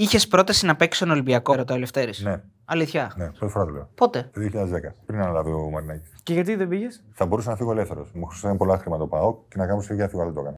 Είχες πρόταση να παίξεις στον Ολυμπιακό, ρωτά ο Λευτέρης. Ναι. Αλήθεια. Ναι, πρώτη φορά το λέω. Πότε? Το 2010, πριν αναλάβει ο Μαρινάκης. Και γιατί δεν πήγες? Θα μπορούσα να φύγω ελεύθερος. Μου χρησιμοποιούσαν πολλά χρήματα το ΠΑΟΚ και να κάνω σε να φύγω, δεν το έκανα.